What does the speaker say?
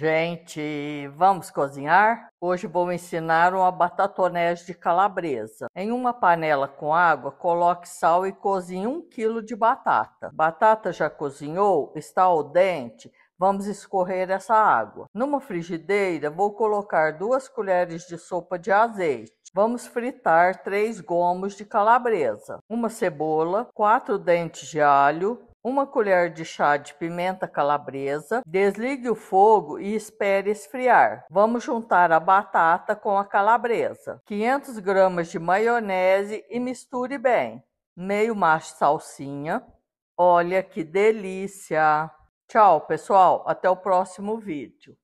Gente, vamos cozinhar? Hoje vou ensinar uma batatonese de calabresa. Em uma panela com água, coloque sal e cozinhe um quilo de batata. Batata já cozinhou, está ao dente, vamos escorrer essa água. Numa frigideira, vou colocar duas colheres de sopa de azeite. Vamos fritar três gomos de calabresa, uma cebola, quatro dentes de alho, uma colher de chá de pimenta calabresa, desligue o fogo e espere esfriar. Vamos juntar a batata com a calabresa, 500 gramas de maionese e misture bem. Meio macho de salsinha. Olha que delícia! Tchau, pessoal, até o próximo vídeo.